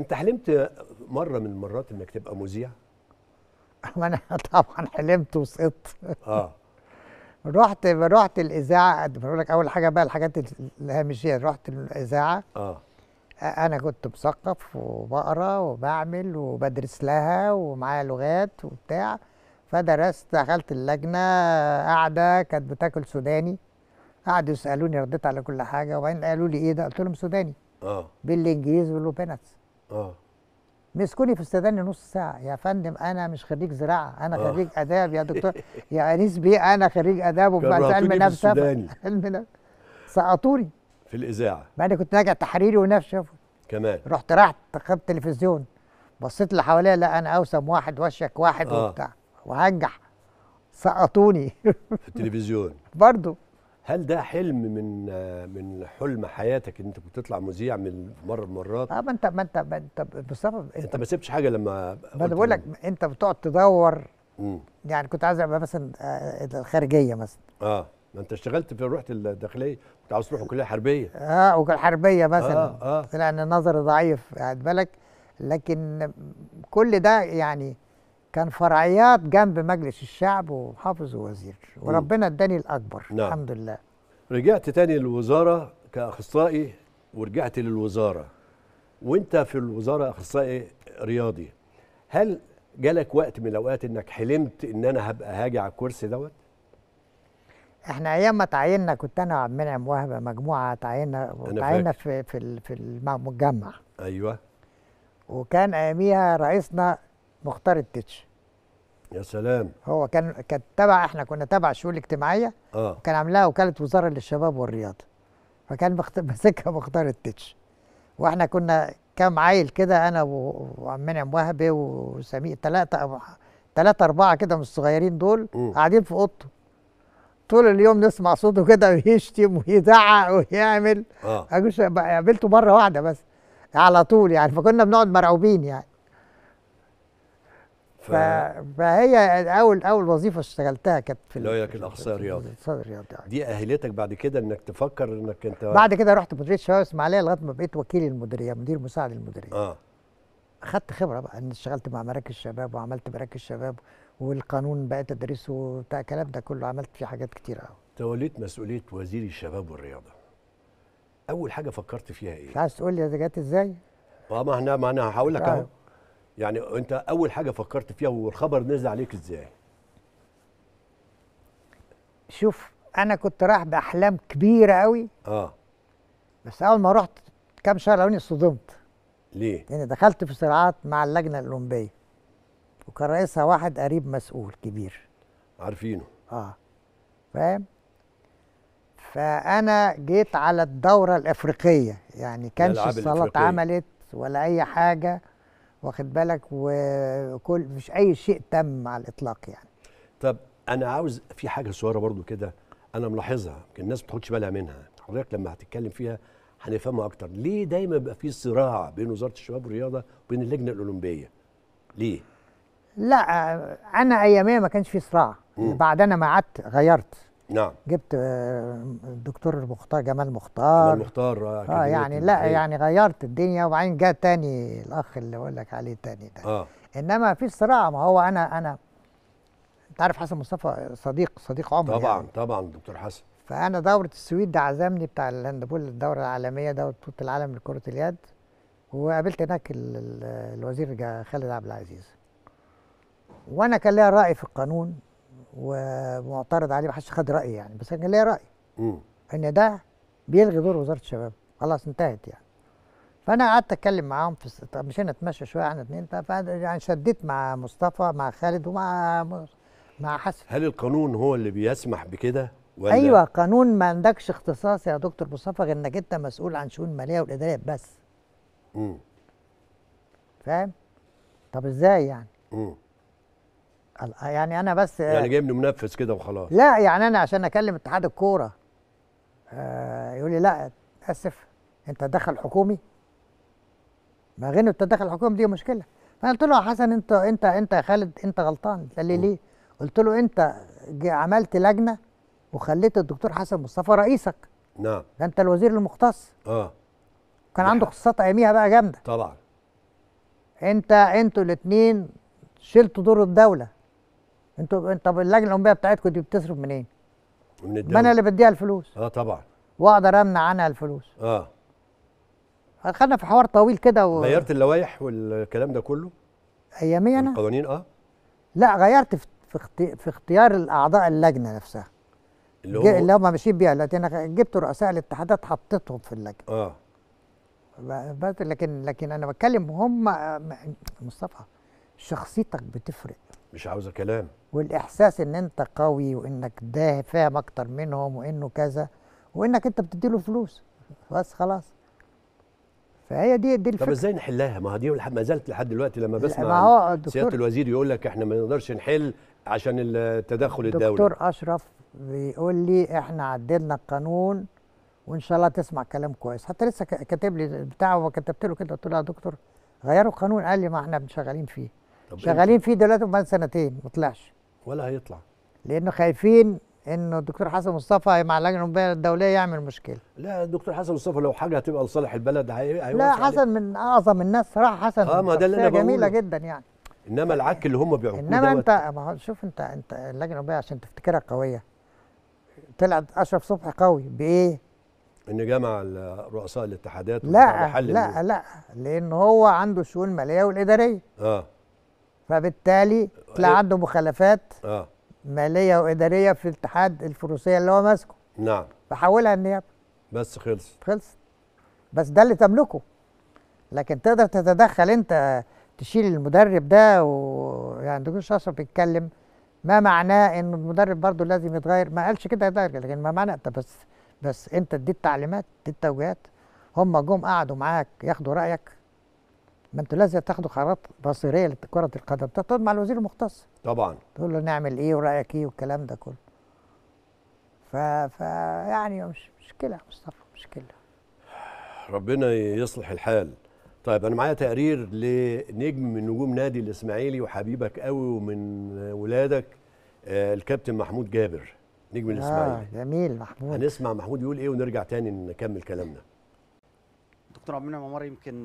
انت حلمت مره من المرات انك تبقى مذيع انا طبعا حلمت وسقطت اه رحت رحت الاذاعه بقول لك اول حاجه بقى الحاجات الهامشيه رحت الاذاعه اه انا كنت مثقف وبقرا وبعمل وبدرس لها ومعايا لغات وبتاع فدرست دخلت اللجنه قاعده كانت بتاكل سوداني قعدوا يسالوني رديت على كل حاجه وبعدين قالوا لي ايه ده قلت لهم سوداني اه بالانجليزي واللوبينتس آه. مسكوني في استداني نص ساعه يا فندم انا مش خريج زراعه انا آه. خريج اداب يا دكتور يا انيس بيه انا خريج اداب وبعد علم نفس علم سقطوني في الاذاعه ما انا كنت راجع تحريري ونفس كمان رحت راحت خدت تلفزيون بصيت اللي حواليا لا انا اوسم واحد وشك واحد آه. وبتاع وهنجح سقطوني في التلفزيون برضه هل ده حلم من من حلم حياتك ان انت كنت تطلع مذيع من مره المرات اه ما انت ما انت ما انت مصطفى انت, انت ما سبتش حاجه لما ما انا بقول لك انت بتقعد تدور مم. يعني كنت عايز ابقى مثلا آه، الخارجيه مثلا اه ما انت اشتغلت في رحت الداخليه كنت عاوز تروح كليه حربيه اه وحربيه مثلا اه اه لان نظري ضعيف خد بالك لكن كل ده يعني كان فرعيات جنب مجلس الشعب وحافظ ووزير وربنا اداني الاكبر نعم. الحمد لله رجعت تاني للوزاره كاخصائي ورجعت للوزاره وانت في الوزاره اخصائي رياضي هل جالك وقت من الاوقات انك حلمت ان انا هبقى هاجي على الكرسي دوت احنا ايام ما تعيننا كنت انا وعبد المنعم وهبه مجموعه تعيننا تعيننا في في في المجمع ايوه وكان اياميها رئيسنا مختار التتش يا سلام هو كان كان تبع احنا كنا تبع الشؤون الاجتماعيه اه وكان عاملاها وكاله وزاره للشباب والرياضه فكان ماسكها مختار التتش واحنا كنا كام عيل كده انا ومنعم وهبي وسمير ثلاثه ثلاثه اربعه كده من الصغيرين دول قاعدين في اوضته طول اليوم نسمع صوته كده ويشتم ويزعق ويعمل اه قابلته مره واحده بس على طول يعني فكنا بنقعد مرعوبين يعني ف... فهي اول اول وظيفه اشتغلتها كانت في اللي هي كانت اخصائي الرياضي اخصائي آه. الرياضي دي اهلتك بعد كده انك تفكر انك انت بعد كده رحت مديريه شباب اسماعيليه لغايه ما بقيت وكيل المديريه مدير مساعد المديريه اه اخذت خبره بقى اني اشتغلت مع مراكز شباب وعملت مراكز شباب والقانون بقى تدريسه وبتاع الكلام ده كله عملت فيه حاجات كتير قوي توليت مسؤوليه وزير الشباب والرياضه اول حاجه فكرت فيها ايه؟ مش عايز تقول لي جت ازاي؟ اه ما احنا ما انا هقول لك آه. اهو يعني انت اول حاجه فكرت فيها والخبر نزل عليك ازاي شوف انا كنت رايح باحلام كبيره قوي اه بس اول ما رحت كام شهر لوني صدمت ليه؟ لان يعني دخلت في صراعات مع اللجنه الاولمبيه وكان رئيسها واحد قريب مسؤول كبير عارفينه اه فاهم؟ فانا جيت على الدوره الافريقيه يعني كانش الصالات عملت ولا اي حاجه واخد بالك وكل مش اي شيء تم على الاطلاق يعني طب انا عاوز في حاجه صغيره برضو كده انا ملاحظها يمكن الناس ما بتاخدش بالها منها حضرتك لما هتتكلم فيها هنفهمها اكتر ليه دايما بيبقى في صراع بين وزاره الشباب والرياضه وبين اللجنه الاولمبيه ليه لا انا اياميه ما كانش في صراع بعد انا ما قعدت غيرت نعم جبت آه، الدكتور المختار جمال مختار جمال مختار اه يعني لا إيه؟ يعني غيرت الدنيا وبعدين جاء تاني الاخ اللي بقول لك عليه تاني ده آه. انما في صراع ما هو انا انا انت عارف حسن مصطفى صديق صديق عمري يعني. طبعا يعني. طبعا دكتور حسن فانا دوره السويد ده عزمني بتاع الهاندبول الدوره العالميه دوره بطوله العالم لكره اليد وقابلت هناك الوزير خالد عبد العزيز وانا كان ليا راي في القانون ومعترض عليه محدش خد رايي يعني بس انا كان ليا راي م. ان ده بيلغي دور وزاره الشباب خلاص انتهت يعني فانا قعدت اتكلم معاهم في مش طب مشينا شويه احنا اتنين يعني شديت مع مصطفى مع خالد ومع مع حسن هل القانون هو اللي بيسمح بكده ولا ايوه قانون ما عندكش اختصاص يا دكتور مصطفى غير انك انت مسؤول عن شؤون الماليه والاداريه بس امم فاهم طب ازاي يعني امم يعني انا بس يعني جايبني منفذ كده وخلاص لا يعني انا عشان اكلم اتحاد الكوره آه يقول لي لا اسف انت تدخل حكومي ما انت التدخل الحكومي دي مشكله فانا قلت له يا حسن انت انت انت يا خالد انت غلطان قال لي ليه؟ قلت له انت عملت لجنه وخليت الدكتور حسن مصطفى رئيسك نعم ده انت الوزير المختص اه كان عنده نعم. خصوصات اياميها بقى جامده طبعا انت انتوا الاثنين شلتوا دور الدوله انتوا طب اللجنه الاولمبيه بتاعتكم دي بتصرف منين؟ من الدوله ما انا اللي بديها الفلوس اه طبعا واقدر امنع عنها الفلوس اه خدنا في حوار طويل كده و... غيرت اللوائح والكلام ده كله؟ ايامي انا القوانين اه لا غيرت في في اختيار الاعضاء اللجنه نفسها اللي هم اللي هم ماشيين بيها لكن انا جبت رؤساء الاتحادات حطيتهم في اللجنه اه بس لكن لكن انا بتكلم هم مصطفى شخصيتك بتفرق مش عاوزه كلام والاحساس ان انت قوي وانك ده فاهم اكتر منهم وانه كذا وانك انت بتديله فلوس بس خلاص فهي دي دي الفكره طب ازاي نحلها ما دي ما زالت لحد دلوقتي لما بسمع ما هو سياده الوزير يقول لك احنا ما نقدرش نحل عشان التدخل الدولي دكتور اشرف بيقول لي احنا عدلنا القانون وان شاء الله تسمع كلام كويس حتى لسه كاتب لي بتاعه وكتبت له كده قلت له يا دكتور غيروا القانون قال لي ما احنا شغالين فيه إيه؟ شغالين فيه دلوقتي بقى سنتين ما طلعش ولا هيطلع لانه خايفين انه الدكتور حسن مصطفى مع اللجنه الاولمبيه الدوليه يعمل مشكله لا الدكتور حسن مصطفى لو حاجه هتبقى لصالح البلد هي... لا حسن عليك. من اعظم الناس صراحه حسن اه ما ده اللي انا جميله جدا يعني انما العك اللي هم بيعكوه انما انت ما هو شوف انت انت اللجنه الاولمبيه عشان تفتكرها قويه طلعت اشرف صبحي قوي بايه؟ ان جمع رؤساء الاتحادات لا لا لا لان هو عنده الشؤون الماليه والاداريه اه فبالتالي طلع إيه؟ عنده مخالفات آه. ماليه واداريه في الاتحاد الفروسيه اللي هو ماسكه نعم فحولها النيابه بس خلص خلص بس ده اللي تملكه لكن تقدر تتدخل انت تشيل المدرب ده ويعني دكتور اشرف بيتكلم ما معناه ان المدرب برضه لازم يتغير ما قالش كده يتغير لكن ما معناه انت بس بس انت اديت تعليمات اديت توجيهات هم جم قعدوا معاك ياخدوا رايك ما انتوا لازم تاخدوا قرارات مصيريه لكره القدم تقعد مع الوزير المختص طبعا تقول له نعمل ايه ورايك ايه والكلام ده كله ف... ف يعني مش مشكله مصطفى مشكله ربنا يصلح الحال طيب انا معايا تقرير لنجم من نجوم نادي الاسماعيلي وحبيبك قوي ومن ولادك آه، الكابتن محمود جابر نجم آه، الاسماعيلي آه جميل محمود هنسمع محمود يقول ايه ونرجع تاني نكمل كلامنا دكتور عبد المنعم عمر يمكن